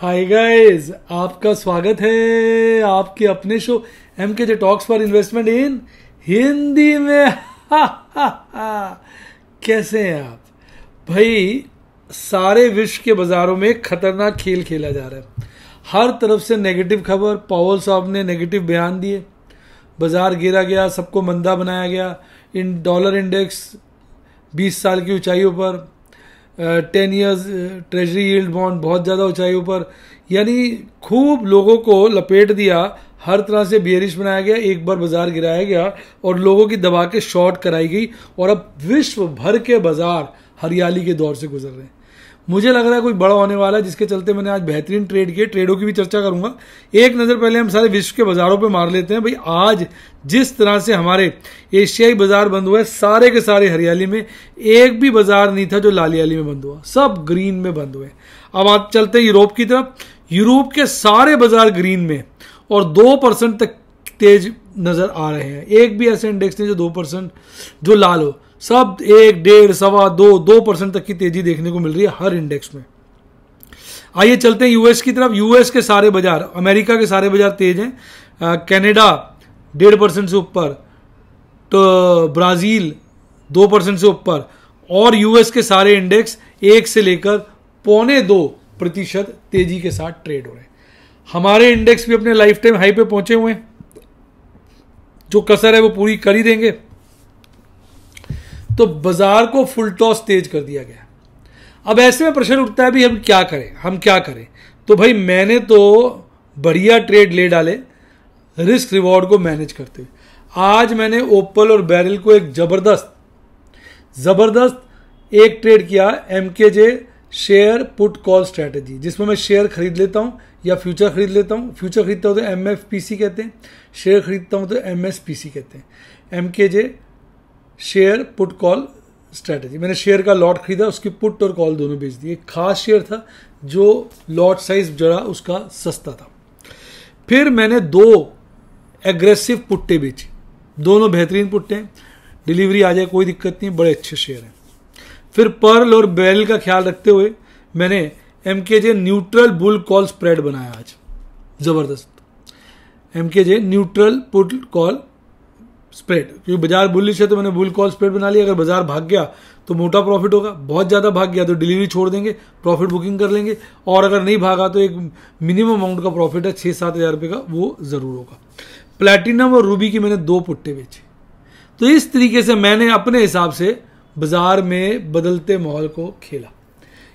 hi guys आपका स्वागत है आपके अपने show M K J talks for investment in Hindi में कैसे हैं आप भाई सारे विश्व के बाजारों में खतरनाक खेल खेला जा रहा है हर तरफ से नेगेटिव खबर पावल साहब ने नेगेटिव बयान दिए बाजार गिरा गया सबको मंदा बनाया गया इन डॉलर इंडेक्स 20 साल की ऊंचाइयों पर ten years treasury yield bond बहुत ज़्यादा ऊंचाइयों पर यानी खूब लोगों को लपेट दिया हर तरह से बियरिश बनाया गया एक बार बाजार गिराया गया और लोगों की दबा के शॉर्ट कराई गई और अब विश्व भर के बाजार हरियाली के दौर से गुजर रहे हैं मुझे लग रहा है कोई बड़ा होने वाला है जिसके चलते मैंने आज बेहतरीन ट्रेड किए ट्रेडों की भी चर्चा करूंगा एक नज़र पहले हम सारे विश्व के बाजारों पे मार लेते हैं भाई आज जिस तरह से हमारे एशियाई बाजार बंद हुए सारे के सारे हरियाली में एक भी बाजार नहीं था जो लालियाली में बंद हुआ सब ग्रीन में बंद हुए अब आप चलते हैं यूरोप की तरफ यूरोप के सारे बाजार ग्रीन में और दो परसेंट तक तेज नज़र आ रहे हैं एक भी ऐसे इंडेक्स नहीं जो दो परसेंट जो लाल हो सब एक डेढ़ सवा दो दो परसेंट तक की तेजी देखने को मिल रही है हर इंडेक्स में आइए चलते हैं यूएस की तरफ यूएस के सारे बाजार अमेरिका के सारे बाजार तेज हैं कनाडा डेढ़ परसेंट से ऊपर तो ब्राज़ील दो परसेंट से ऊपर और यूएस के सारे इंडेक्स एक से लेकर पौने दो प्रतिशत तेजी के साथ ट्रेड हो रहे हैं हमारे इंडेक्स भी अपने लाइफ टाइम हाई पे पहुंचे हुए हैं जो कसर है वो पूरी कर ही देंगे तो बाजार को फुल टॉस तेज कर दिया गया अब ऐसे में प्रश्न उठता है भी हम क्या करें हम क्या करें तो भाई मैंने तो बढ़िया ट्रेड ले डाले रिस्क रिवॉर्ड को मैनेज करते हुए आज मैंने ओपल और बैरल को एक जबरदस्त जबरदस्त एक ट्रेड किया M K J share put call strategy जिसमें मैं शेयर खरीद लेता हूँ या फ्यूचर खरीद लेता हूँ फ्यूचर खरीदता हूँ तो एम एफ पी सी कहते हैं शेयर खरीदता हूँ तो एम एस पी सी कहते हैं M K J share put call strategy मैंने शेयर का लॉट खरीदा उसकी पुट और कॉल दोनों बेच दिए खास शेयर था जो लॉट साइज जरा उसका सस्ता था फिर मैंने दो एग्रेसिव पुट्टे बेची दोनों बेहतरीन पुट्टे हैं डिलीवरी आ जाए कोई दिक्कत नहीं बड़े अच्छे शेयर हैं फिर पर्ल और बैरल का ख्याल रखते हुए मैंने M K J neutral bull call spread बनाया आज ज़बरदस्त M K J neutral put call spread क्योंकि बाजार बुलिश है तो मैंने बुल कॉल स्प्रेड बना लिया अगर बाजार भाग गया तो मोटा प्रॉफिट होगा बहुत ज़्यादा भाग गया तो डिलीवरी छोड़ देंगे प्रॉफिट बुकिंग कर लेंगे और अगर नहीं भागा तो एक मिनिमम अमाउंट का प्रॉफिट है छः सात हज़ार रुपये का वो ज़रूर होगा प्लेटिनम और रूबी की मैंने दो पुट्टे बेचे तो इस तरीके से मैंने अपने हिसाब से बाज़ार में बदलते माहौल को खेला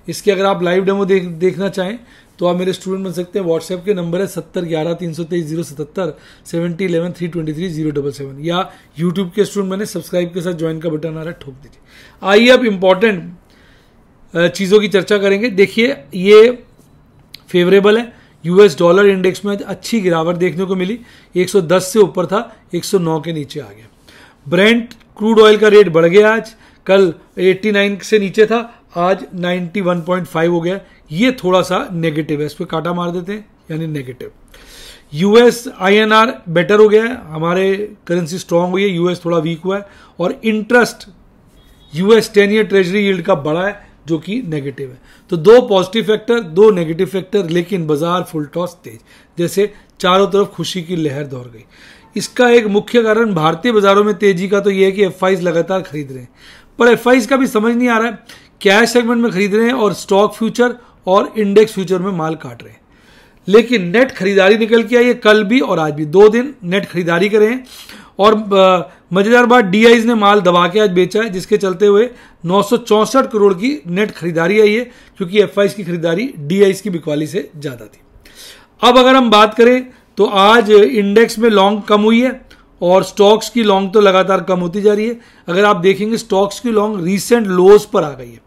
इसके अगर आप लाइव डेमो देख देखना चाहें तो आप मेरे स्टूडेंट बन सकते हैं व्हाट्सएप के नंबर है सत्तर ग्यारह तीन सौ तेईस जीरो सतहत्तर seventy eleven three twenty three zero double seven या यूट्यूब के स्टूडेंट बने सब्सक्राइब के साथ ज्वाइन का बटन आ रहा है ठोक दीजिए आइए अब इंपॉर्टेंट चीज़ों की चर्चा करेंगे देखिए ये फेवरेबल है यूएस डॉलर इंडेक्स में अच्छी गिरावट देखने को मिली 110 से ऊपर था 109 के नीचे आ गया ब्रेंट क्रूड ऑयल का रेट बढ़ गया आज कल 89 से नीचे था आज 91.5 हो गया ये थोड़ा सा नेगेटिव है इस पर काटा मार देते हैं यानी नेगेटिव यूएस आईएनआर बेटर हो गया है हमारे करेंसी स्ट्रांग हुई है यूएस थोड़ा वीक हुआ है और interest US ten year treasury yield का बड़ा है जो कि नेगेटिव है तो दो पॉजिटिव फैक्टर दो नेगेटिव फैक्टर लेकिन बाजार फुल टॉस तेज जैसे चारों तरफ खुशी की लहर दौड़ गई इसका एक मुख्य कारण भारतीय बाजारों में तेजी का तो यह है कि एफ लगातार खरीद रहे हैं पर एफ का भी समझ नहीं आ रहा है कैश सेगमेंट में खरीद रहे हैं और स्टॉक फ्यूचर और इंडेक्स फ्यूचर में माल काट रहे हैं लेकिन नेट खरीदारी निकल के आई है कल भी और आज भी दो दिन नेट खरीदारी करें और मजेदार बात डी ने माल दबा के आज बेचा है जिसके चलते हुए नौ करोड़ की नेट खरीदारी आई है क्योंकि एफ की खरीदारी डी की बिकवाली से ज़्यादा थी अब अगर हम बात करें तो आज इंडेक्स में लॉन्ग कम हुई है और स्टॉक्स की लॉन्ग तो लगातार कम होती जा रही है अगर आप देखेंगे स्टॉक्स की लॉन्ग रीसेंट लोज पर आ गई है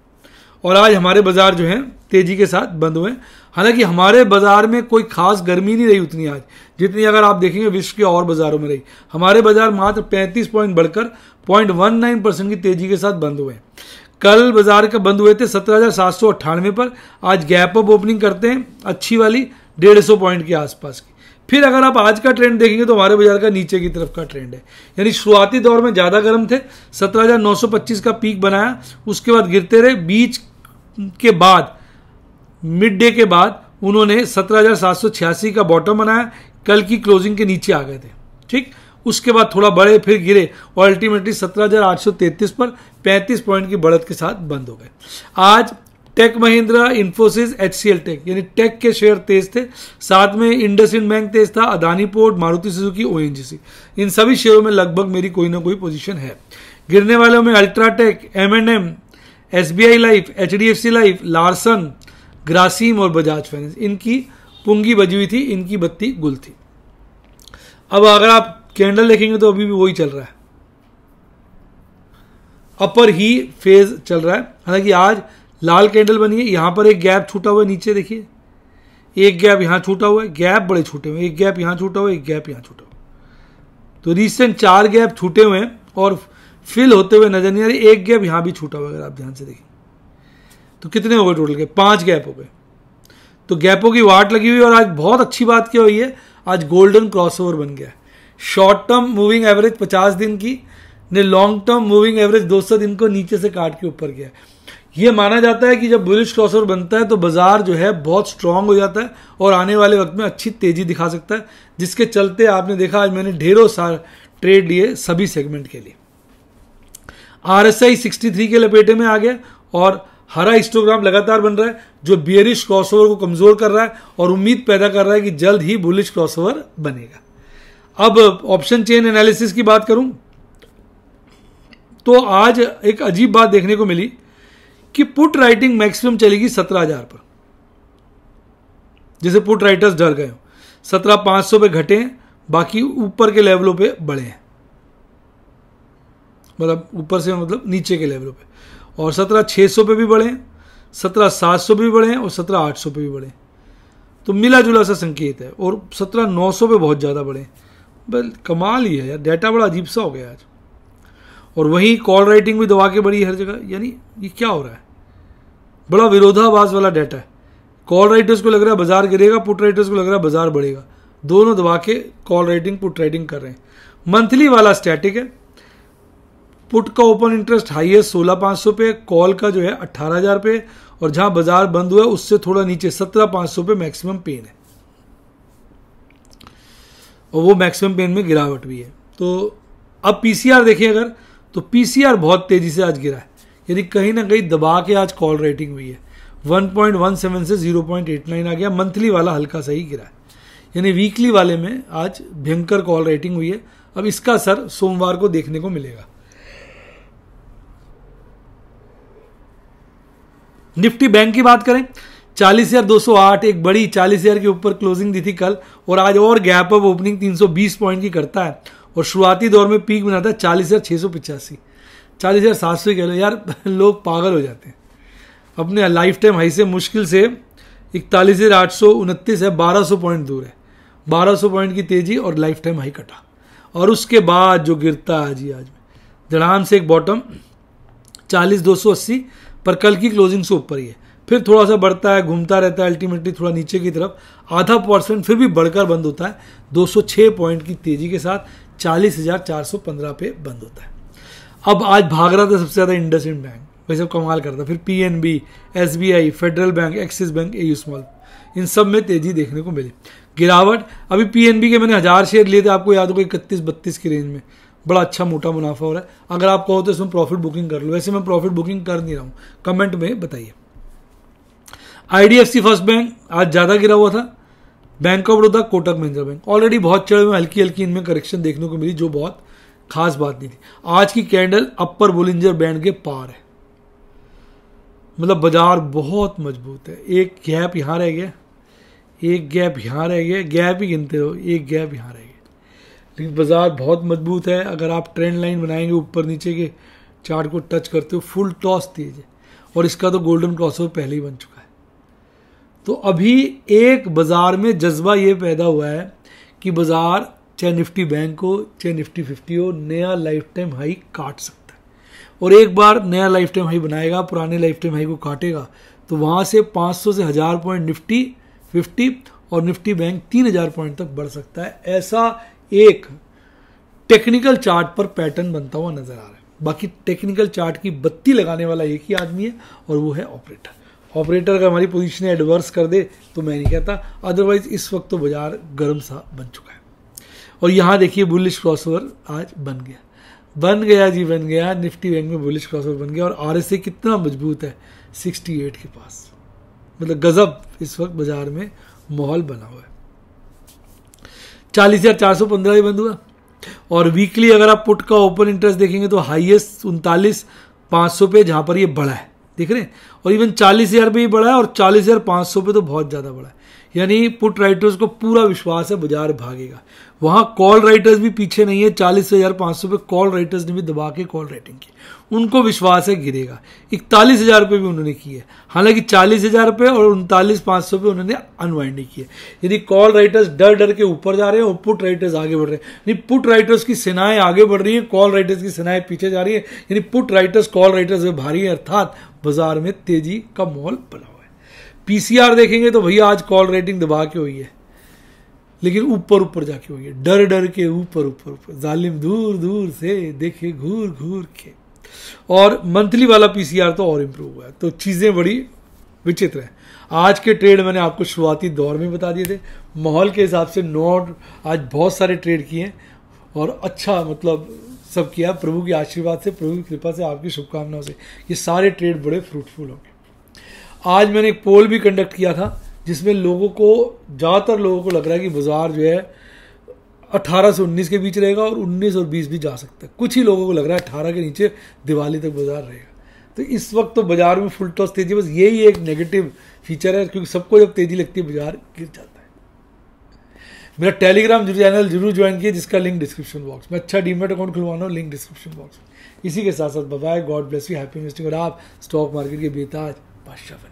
और आज हमारे बाजार जो हैं तेजी के साथ बंद हुए हालांकि हमारे बाजार में कोई खास गर्मी नहीं रही उतनी आज जितनी अगर आप देखेंगे विश्व के और बाजारों में रही हमारे बाजार मात्र 35 पॉइंट बढ़कर नाइन परसेंट की तेजी के साथ बंद हुए कल बाजार के बंद हुए थे सत्रह पर आज गैप अप ओपनिंग करते हैं अच्छी वाली डेढ़ सौ पॉइंट के आसपास की फिर अगर आप आज का ट्रेंड देखेंगे तो हमारे बाजार का नीचे की तरफ का ट्रेंड है यानी शुरुआती दौर में ज़्यादा गर्म थे 17,925 का पीक बनाया उसके बाद गिरते रहे बीच के बाद मिड डे के बाद उन्होंने सत्रह का बॉटम बनाया कल की क्लोजिंग के नीचे आ गए थे ठीक उसके बाद थोड़ा बढ़े फिर गिरे और अल्टीमेटली सत्रह पर 35 पॉइंट की बढ़त के साथ बंद हो गए आज tech Mahindra Infosys H C tech यानी टेक के शेयर तेज थे साथ में इंडस इंड बैंक तेज था अदानी पोर्ट मारुति सुजुकी ओ इन सभी शेयरों में लगभग मेरी कोई ना कोई पोजीशन है गिरने वालों में UltraTech M and M S B I life H D F C life Larsen Grasim और बजाज फाइनेंस इनकी पुंगी बजी हुई थी इनकी बत्ती गुल थी अब अगर आप कैंडल देखेंगे तो अभी भी वही चल रहा है अपर ही फेज चल रहा है हालांकि आज लाल कैंडल बनी है यहाँ पर एक गैप छूटा हुआ है नीचे देखिए एक गैप यहाँ छूटा हुआ है गैप बड़े छूटे हुए एक गैप यहाँ छूटा हुआ एक गैप यहाँ छूटा हुआ तो रिसेंट चार गैप छूटे हुए हैं और फिल होते हुए नजर नहीं आ रही एक गैप यहाँ भी छूटा हुआ अगर आप ध्यान से देखें तो कितने हो गए टोटल के पांच गैप हो गए तो गैपों की वाट लगी हुई और आज बहुत अच्छी बात क्या हुई है आज गोल्डन क्रॉसओवर बन गया शॉर्ट टर्म मूविंग एवरेज पचास दिन की ने लॉन्ग टर्म मूविंग एवरेज दो सौ दिन को नीचे से काट के ऊपर गया यह माना जाता है कि जब बुलिश क्रॉसओवर बनता है तो बाजार जो है बहुत स्ट्रांग हो जाता है और आने वाले वक्त में अच्छी तेजी दिखा सकता है जिसके चलते आपने देखा आज मैंने ढेरों सार ट्रेड लिए सभी सेगमेंट के लिए R S I sixty three के लपेटे में आ गया और हरा हिस्टोग्राम लगातार बन रहा है जो बियरिश क्रॉसओवर को कमजोर कर रहा है और उम्मीद पैदा कर रहा है कि जल्द ही बुलिश क्रॉसओवर बनेगा अब ऑप्शन चेन एनालिसिस की बात करूं तो आज एक अजीब बात देखने को मिली कि पुट राइटिंग मैक्सिमम चलेगी सत्रह हजार पर जैसे पुट राइटर्स डर गए सत्रह पांच सौ पे घटे हैं बाकी ऊपर के लेवलों पे बढ़े हैं मतलब ऊपर से मतलब नीचे के लेवलों पे और सत्रह छः सौ पर भी बढ़े सत्रह सात सौ पर भी बढ़े और सत्रह आठ सौ पर भी बढ़े तो मिला जुला सा संकेत है और सत्रह नौ सौ पर बहुत ज़्यादा बढ़े बल कमाल ही है यार डाटा बड़ा अजीब सा हो गया आज और वहीं कॉल राइटिंग भी दबा के बढ़ी हर जगह यानी ये क्या हो रहा है बड़ा विरोधाभास वाला डाटा है कॉल राइटर्स को लग रहा है बाजार गिरेगा पुट राइटर्स को लग रहा है बाजार बढ़ेगा दोनों दबा के कॉल राइटिंग पुट राइटिंग कर रहे हैं मंथली वाला स्टैटिक है पुट का ओपन इंटरेस्ट हाई है सोलह पाँच सौ पे कॉल का जो है अट्ठारह हजार पे और जहां बाजार बंद हुआ है उससे थोड़ा नीचे सत्रह पाँच सौ पे मैक्सिमम पेन है और वो मैक्सिमम पेन में गिरावट भी है तो अब पीसीआर देखें अगर तो पीसीआर बहुत तेजी से आज गिरा है यानी कहीं ना कहीं दबा के आज कॉल रेटिंग हुई है 1.17 से 0.89 आ गया मंथली वाला हल्का सा ही गिरा है यानी वीकली वाले में आज भयंकर कॉल रेटिंग हुई है अब इसका असर सोमवार को देखने को मिलेगा निफ्टी बैंक की बात करें चालीस हजार दो सौ आठ एक बड़ी चालीस हजार के ऊपर क्लोजिंग दी थी कल और आज और गैप अप ओपनिंग तीन सौ बीस पॉइंट की करता है और शुरुआती दौर में पीक बनाता है चालीस हजार छह सौ पिचासी चालीस हजार सात सौ कह लो यार लोग पागल हो जाते हैं अपने लाइफ टाइम हाई से मुश्किल से इकतालीस हजार आठ सौ उनतीस है बारह सौ पॉइंट दूर है बारह सौ पॉइंट की तेजी और लाइफ टाइम हाई कटा और उसके बाद जो गिरता है आज ही आज में धड़ाम से एक बॉटम चालीस दो सौ अस्सी पर कल की क्लोजिंग से ऊपर ही है फिर थोड़ा सा बढ़ता है घूमता रहता है अल्टीमेटली थोड़ा नीचे की तरफ आधा परसेंट फिर भी बढ़कर बंद होता है 206 पॉइंट की तेजी के साथ 40,415 पे बंद होता है अब आज भाग रहा था सबसे ज़्यादा इंडस इंड बैंक वही सब कमाल करता फिर P N B S B I federal bank Axis bank A small इन सब में तेजी देखने को मिली गिरावट अभी पी एन बी के मैंने हज़ार शेयर लिए थे आपको याद होगा इकतीस बत्तीस की रेंज में बड़ा अच्छा मोटा मुनाफा हो रहा है अगर आप कहो तो इसमें प्रॉफिट बुकिंग कर लो वैसे मैं प्रॉफिट बुकिंग कर नहीं रहा हूँ कमेंट में बताइए आईडीएफसी फर्स्ट बैंक आज ज़्यादा गिरा हुआ था bank of Baroda Kotak Mahindra bank already बहुत चढ़े हुए हल्की हल्की इनमें करेक्शन देखने को मिली जो बहुत खास बात नहीं थी आज की कैंडल अपर बोलिंजर बैंड के पार है मतलब बाजार बहुत मजबूत है एक गैप यहाँ रह गया एक गैप यहाँ रह गया गैप ही गिनते रहो एक गैप यहाँ रह गया क्योंकि बाज़ार बहुत मजबूत है अगर आप ट्रेंड लाइन बनाएंगे ऊपर नीचे के चार्ट को टच करते हो फुल टॉस तेज है और इसका तो गोल्डन क्रॉस ओवर पहले ही बन चुका है तो अभी एक बाज़ार में जज्बा ये पैदा हुआ है कि बाज़ार चाहे निफ्टी बैंक हो चाहे निफ्टी फिफ्टी हो नया लाइफ टाइम हाई काट सकता है और एक बार नया लाइफ टाइम हाई बनाएगा पुराने लाइफ टाइम हाई को काटेगा तो वहाँ से 500 से हज़ार पॉइंट निफ्टी फिफ्टी और निफ्टी बैंक 3000 पॉइंट तक बढ़ सकता है ऐसा एक टेक्निकल चार्ट पर पैटर्न बनता हुआ नजर आ रहा है बाकी टेक्निकल चार्ट की बत्ती लगाने वाला एक ही आदमी है और वो है ऑपरेटर ऑपरेटर अगर हमारी पोजीशन एडवर्स कर दे तो मैं नहीं कहता अदरवाइज इस वक्त तो बाजार गर्म सा बन चुका है और यहाँ देखिए बुलिश क्रॉसओवर आज बन गया बन गया जी बन गया निफ्टी बैंक में बुलिश क्रॉसओवर बन गया और आर कितना मजबूत है 68 के पास मतलब गजब इस वक्त बाजार में माहौल बना हुआ है चालीस हज़ार चार सौ पंद्रह ही बंद हुआ और वीकली अगर आप पुट का ओपन इंटरेस्ट देखेंगे तो हाईएस्ट उनतालीस पाँच सौ पे जहाँ पर ये बढ़ा है देख रहे हैं और इवन चालीस हज़ार भी बड़ा है और चालीस हज़ार पांच सौ पे तो बहुत ज़्यादा बड़ा है यानी पुट राइटर्स को पूरा विश्वास है बाजार भागेगा वहां कॉल राइटर्स भी पीछे नहीं है चालीस हज़ार पांच सौ पे कॉल राइटर्स ने भी दबा के कॉल राइटिंग की उनको विश्वास है गिरेगा इकतालीस हज़ार पे भी उन्होंने की है हालांकि चालीस हज़ार पे और उनतालीस पांच सौ पे उन्होंने अनवाइंडिंग की है यदि कॉल राइटर्स डर डर के ऊपर जा रहे हैं और पुट राइटर्स आगे बढ़ रहे हैं यानी पुट राइटर्स की सेनाएं आगे बढ़ रही हैं कॉल राइटर्स की सेनाएं पीछे जा रही है यानी पुट राइटर्स कॉल राइटर्स में भारी है अर्थात बाजार में तेजी का माहौल बना हुआ है पीसीआर देखेंगे तो भैया आज कॉल रेटिंग दबा के हुई है लेकिन ऊपर ऊपर जाके हुई है डर डर के ऊपर ऊपर ऊपर जालिम दूर दूर से देखे घूर घूर के और मंथली वाला पीसीआर तो और इम्प्रूव हुआ है तो चीज़ें बड़ी विचित्र हैं आज के ट्रेड मैंने आपको शुरुआती दौर में बता दिए थे माहौल के हिसाब से नॉट आज बहुत सारे ट्रेड किए हैं और अच्छा मतलब सब किया प्रभु के आशीर्वाद से प्रभु की कृपा से आपकी शुभकामनाओं से ये सारे ट्रेड बड़े फ्रूटफुल होंगे आज मैंने एक पोल भी कंडक्ट किया था जिसमें लोगों को ज़्यादातर लोगों को लग रहा है कि बाज़ार जो है 18 से 19 के बीच रहेगा और 19 और 20 भी जा सकता है कुछ ही लोगों को लग रहा है 18 के नीचे दिवाली तक बाज़ार रहेगा तो इस वक्त तो बाज़ार में फुल टॉस तेजी बस यही एक नेगेटिव फीचर है क्योंकि सबको जब तेज़ी लगती है बाज़ार गिर जाता है मेरा टेलीग्राम चैनल जरूर ज्वाइन किया जिसका लिंक डिस्क्रिप्शन बॉक्स में अच्छा डीमेट अकाउंट खुलवाना लिंक डिस्क्रिप्शन बॉक्स में इसी के साथ साथ bye God bless you happy मिस्टिंग और आप स्टॉक मार्केट के बेताज बादशाह